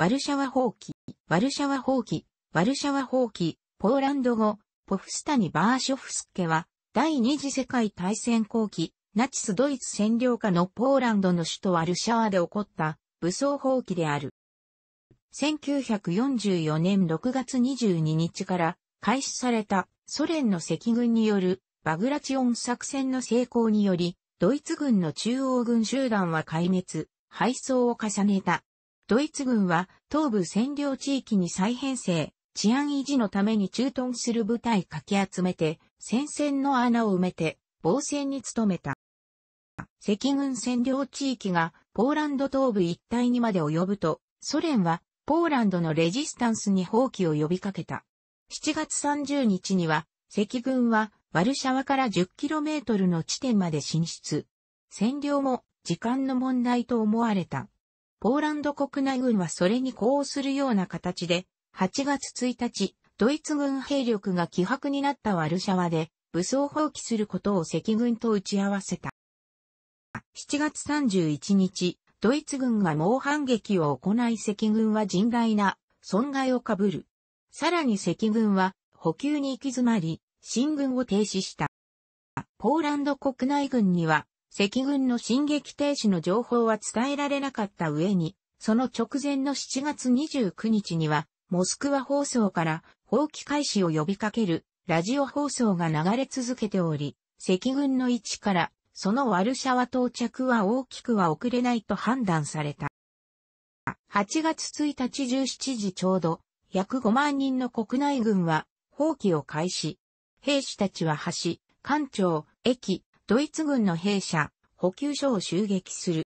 ワルシャワ放棄、ワルシャワ放棄、ワルシャワ放棄、ポーランド語、ポフスタニ・バーショフスケは、第二次世界大戦後期、ナチスドイツ占領下のポーランドの首都ワルシャワで起こった武装放棄である。1944年6月22日から開始されたソ連の赤軍によるバグラチオン作戦の成功により、ドイツ軍の中央軍集団は壊滅、敗走を重ねた。ドイツ軍は東部占領地域に再編成、治安維持のために駐屯する部隊かき集めて、戦線の穴を埋めて、防戦に努めた。赤軍占領地域がポーランド東部一帯にまで及ぶと、ソ連はポーランドのレジスタンスに放棄を呼びかけた。7月30日には、赤軍はワルシャワから 10km の地点まで進出。占領も時間の問題と思われた。ポーランド国内軍はそれに呼応するような形で、8月1日、ドイツ軍兵力が希薄になったワルシャワで、武装放棄することを赤軍と打ち合わせた。7月31日、ドイツ軍が猛反撃を行い赤軍は甚大な損害を被る。さらに赤軍は補給に行き詰まり、進軍を停止した。ポーランド国内軍には赤軍の進撃停止の情報は伝えられなかった上に、その直前の7月29日には、モスクワ放送から放棄開始を呼びかけるラジオ放送が流れ続けており、赤軍の位置からそのワルシャワ到着は大きくは遅れないと判断された。8月1日17時ちょうど、約5万人の国内軍は放棄を開始。兵士たちは橋、艦長、駅、ドイツ軍の兵舎、補給所を襲撃する。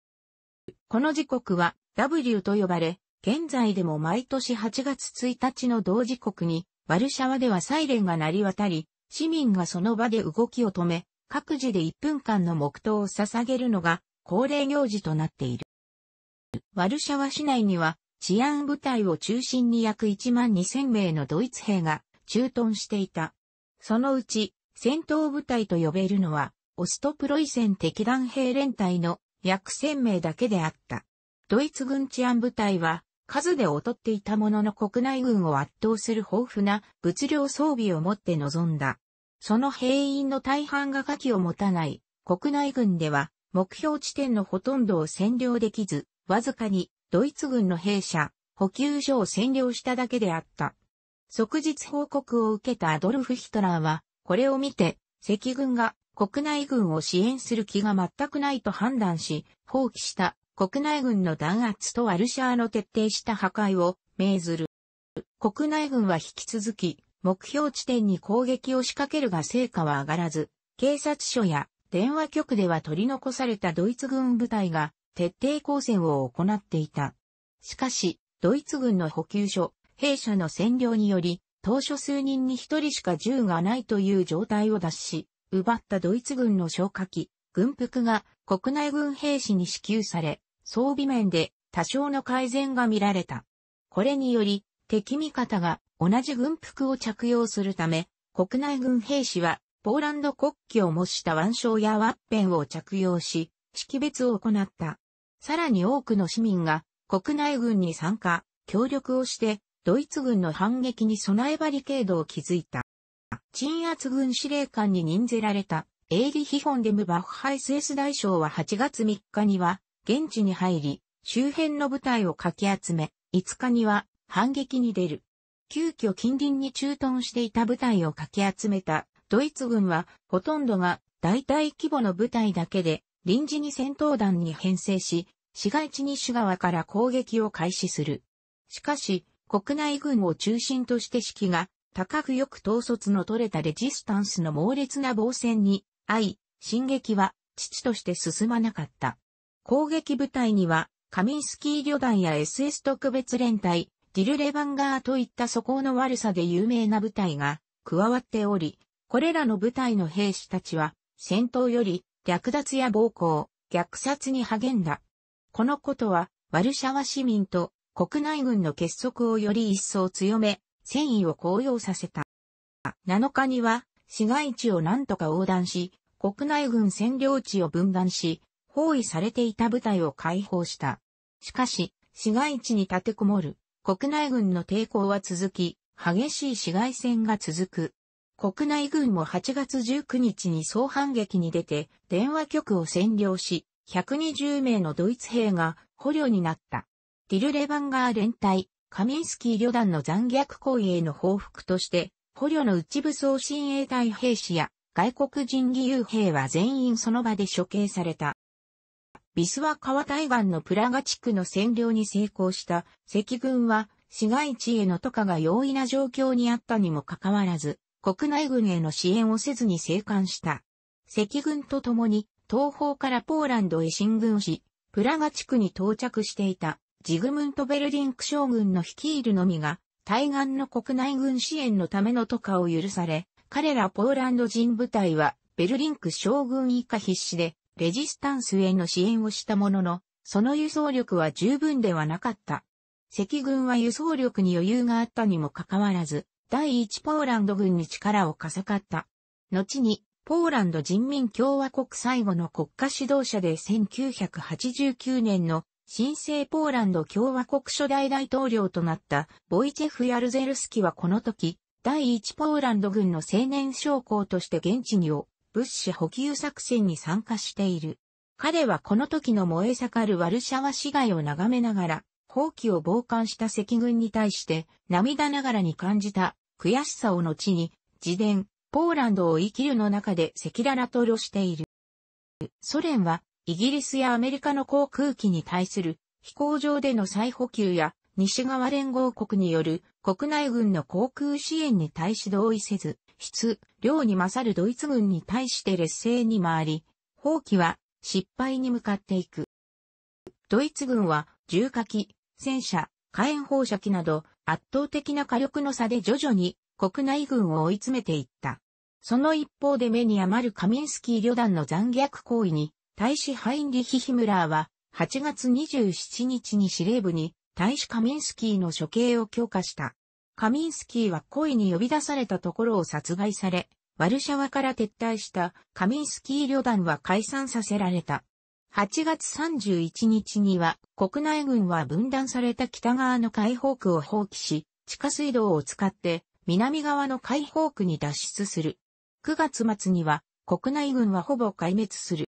この時刻は W と呼ばれ、現在でも毎年8月1日の同時刻に、ワルシャワではサイレンが鳴り渡り、市民がその場で動きを止め、各自で1分間の黙祷を捧げるのが恒例行事となっている。ワルシャワ市内には治安部隊を中心に約1万2000名のドイツ兵が駐屯していた。そのうち戦闘部隊と呼べるのはオストプロイセン敵団兵連隊の約1000名だけであった。ドイツ軍治安部隊は数で劣っていたものの国内軍を圧倒する豊富な物量装備を持って臨んだ。その兵員の大半が火器を持たない国内軍では目標地点のほとんどを占領できず、わずかにドイツ軍の兵舎、補給所を占領しただけであった。即日報告を受けたアドルフ・ヒトラーは、これを見て、赤軍が国内軍を支援する気が全くないと判断し、放棄した国内軍の弾圧とワルシャーの徹底した破壊を命ずる。国内軍は引き続き、目標地点に攻撃を仕掛けるが成果は上がらず、警察署や電話局では取り残されたドイツ軍部隊が徹底抗戦を行っていた。しかし、ドイツ軍の補給所、兵舎の占領により、当初数人に一人しか銃がないという状態を脱し、奪ったドイツ軍の消火器、軍服が国内軍兵士に支給され、装備面で多少の改善が見られた。これにより、敵味方が同じ軍服を着用するため、国内軍兵士はポーランド国旗を模した腕章やワッペンを着用し、識別を行った。さらに多くの市民が国内軍に参加、協力をして、ドイツ軍の反撃に備えバリケードを築いた。鎮圧軍司令官に任ぜられたエイリヒホンデムバッハ SS 大将は8月3日には現地に入り、周辺の部隊をかき集め、5日には反撃に出る。急遽近隣に駐屯していた部隊をかき集めたドイツ軍はほとんどが大体規模の部隊だけで臨時に戦闘団に編成し、市街地西側から攻撃を開始する。しかし、国内軍を中心として指揮が高くよく統率の取れたレジスタンスの猛烈な防戦に、遭い、進撃は、父として進まなかった。攻撃部隊には、カミンスキー旅団や SS 特別連隊、ディルレバンガーといった素行の悪さで有名な部隊が加わっており、これらの部隊の兵士たちは、戦闘より略奪や暴行、虐殺に励んだ。このことは、ワルシャワ市民と国内軍の結束をより一層強め、戦意を高揚させた。7日には、市街地を何とか横断し、国内軍占領地を分断し、包囲されていた部隊を解放した。しかし、市街地に立てこもる国内軍の抵抗は続き、激しい市街戦が続く。国内軍も8月19日に総反撃に出て、電話局を占領し、120名のドイツ兵が捕虜になった。ディルレバンガー連隊、カミンスキー旅団の残虐行為への報復として、捕虜の内部装親衛隊兵士や外国人義勇兵は全員その場で処刑された。ビスワ川対岸のプラガ地区の占領に成功した赤軍は市街地への渡河が容易な状況にあったにもかかわらず、国内軍への支援をせずに生還した。赤軍と共に東方からポーランドへ進軍し、プラガ地区に到着していたジグムント・ベルリンク将軍の率いるのみが、対岸の国内軍支援のための渡河を許され、彼らポーランド人部隊は、ベルリンク将軍以下必死で、レジスタンスへの支援をしたものの、その輸送力は十分ではなかった。赤軍は輸送力に余裕があったにもかかわらず、第一ポーランド軍に力をかさかった。後に、ポーランド人民共和国最後の国家指導者で1989年の新生ポーランド共和国初代大統領となったボイチェフ・ヤルゼルスキはこの時、第一ポーランド軍の青年将校として現地にを物資補給作戦に参加している。彼はこの時の燃え盛るワルシャワ市街を眺めながら、放棄を傍観した赤軍に対して涙ながらに感じた悔しさを後に、自伝、ポーランドを生きるの中で赤裸々と露している。ソ連はイギリスやアメリカの航空機に対する飛行場での再補給や西側連合国による国内軍の航空支援に対し同意せず、質、量に勝るドイツ軍に対して劣勢に回り、放棄は失敗に向かっていく。ドイツ軍は重火器、戦車、火炎放射器など圧倒的な火力の差で徐々に国内軍を追い詰めていった。その一方で目に余るカミンスキー旅団の残虐行為に大使ハインリヒ・ヒムラーは、8月27日に司令部に、大使カミンスキーの処刑を強化した。カミンスキーは故意に呼び出されたところを殺害され、ワルシャワから撤退したカミンスキー旅団は解散させられた。8月31日には国内軍は分断された北側の解放区を放棄し、地下水道を使って南側の解放区に脱出する。9月末には国内軍はほぼ壊滅する。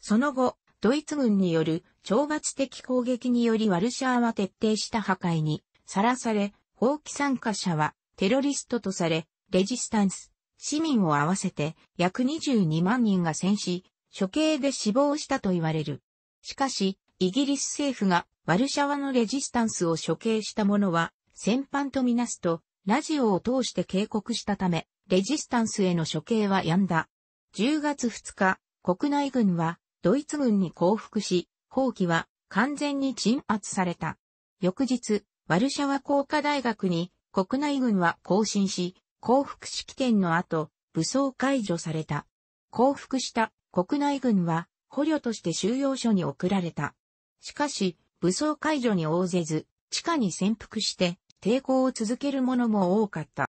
その後、ドイツ軍による懲罰的攻撃によりワルシャーは徹底した破壊にさらされ、放棄参加者はテロリストとされ、レジスタンス、市民を合わせて約22万人が戦死、処刑で死亡したと言われる。しかし、イギリス政府がワルシャワのレジスタンスを処刑した者は、戦犯とみなすと、ラジオを通して警告したため、レジスタンスへの処刑は止んだ。10月2日、国内軍はドイツ軍に降伏し、放棄は完全に鎮圧された。翌日、ワルシャワ工科大学に国内軍は行進し、降伏式典の後、武装解除された。降伏した国内軍は捕虜として収容所に送られた。しかし、武装解除に応ぜず、地下に潜伏して抵抗を続ける者も多かった。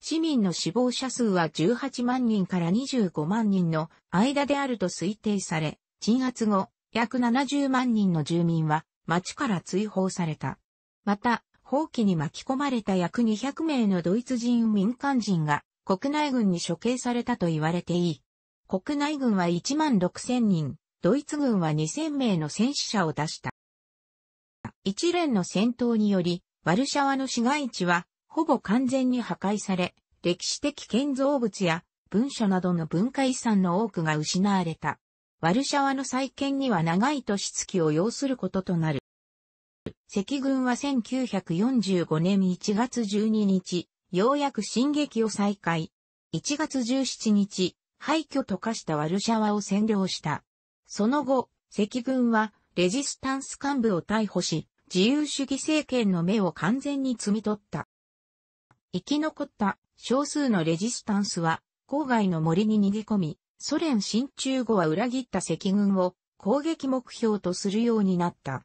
市民の死亡者数は18万人から25万人の間であると推定され、鎮圧後、約70万人の住民は町から追放された。また、放棄に巻き込まれた約200名のドイツ人民間人が国内軍に処刑されたと言われていい。国内軍は1万6千人、ドイツ軍は2000名の戦死者を出した。一連の戦闘により、ワルシャワの市街地はほぼ完全に破壊され、歴史的建造物や文書などの文化遺産の多くが失われた。ワルシャワの再建には長い年月を要することとなる。赤軍は1945年1月12日、ようやく進撃を再開。1月17日、廃墟と化したワルシャワを占領した。その後、赤軍はレジスタンス幹部を逮捕し、自由主義政権の目を完全に摘み取った。生き残った少数のレジスタンスは、郊外の森に逃げ込み、ソ連進駐後は裏切った赤軍を攻撃目標とするようになった。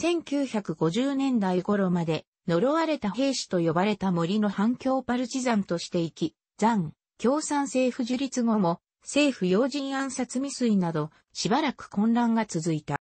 1950年代頃まで呪われた兵士と呼ばれた森の反響パルチザンとして生き、残、共産政府樹立後も政府要人暗殺未遂などしばらく混乱が続いた。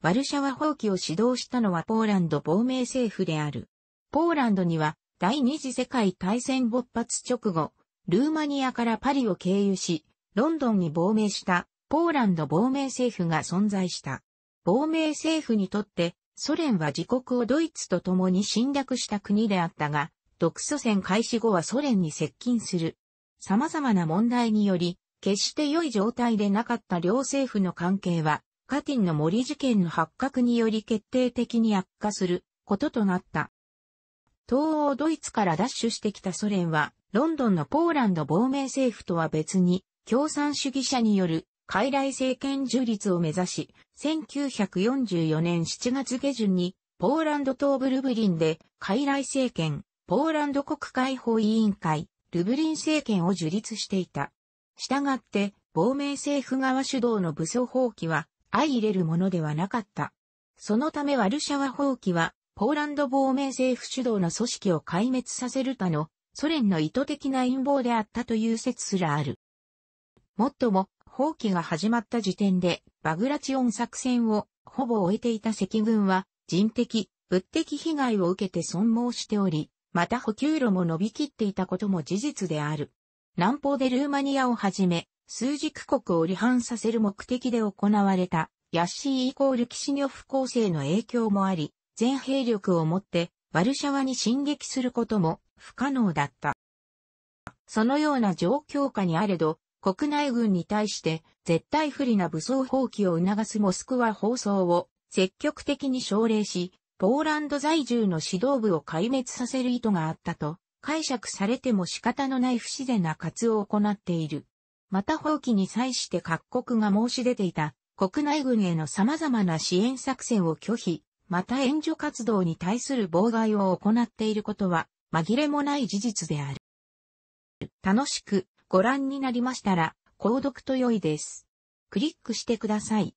ワルシャワ放棄を指導したのはポーランド亡命政府である。ポーランドには第二次世界大戦勃発直後、ルーマニアからパリを経由し、ロンドンに亡命したポーランド亡命政府が存在した。亡命政府にとってソ連は自国をドイツと共に侵略した国であったが、独ソ戦開始後はソ連に接近する。様々な問題により、決して良い状態でなかった両政府の関係は、カティンの森事件の発覚により決定的に悪化することとなった。東欧ドイツから奪取してきたソ連は、ロンドンのポーランド亡命政府とは別に、共産主義者による傀儡政権樹立を目指し、1944年7月下旬に、ポーランド東部ルブリンで、傀儡政権、ポーランド国会法委員会、ルブリン政権を樹立していた。したがって、亡命政府側主導の武装放棄は、相入れるものではなかった。そのためワルシャワ放棄は、ポーランド亡命政府主導の組織を壊滅させる他のソ連の意図的な陰謀であったという説すらある。もっとも、放棄が始まった時点でバグラチオン作戦をほぼ終えていた赤軍は人的、物的被害を受けて損耗しており、また補給路も伸びきっていたことも事実である。南方でルーマニアをはじめ、数軸国を離反させる目的で行われた、ヤッシーイコールキシニョフ構成の影響もあり、全兵力をもってワルシャワに進撃することも不可能だった。そのような状況下にあれど、国内軍に対して絶対不利な武装放棄を促すモスクワ放送を積極的に奨励し、ポーランド在住の指導部を壊滅させる意図があったと解釈されても仕方のない不自然な活動を行っている。また放棄に際して各国が申し出ていた国内軍への様々な支援作戦を拒否、また援助活動に対する妨害を行っていることは紛れもない事実である。楽しくご覧になりましたら、購読と良いです。クリックしてください。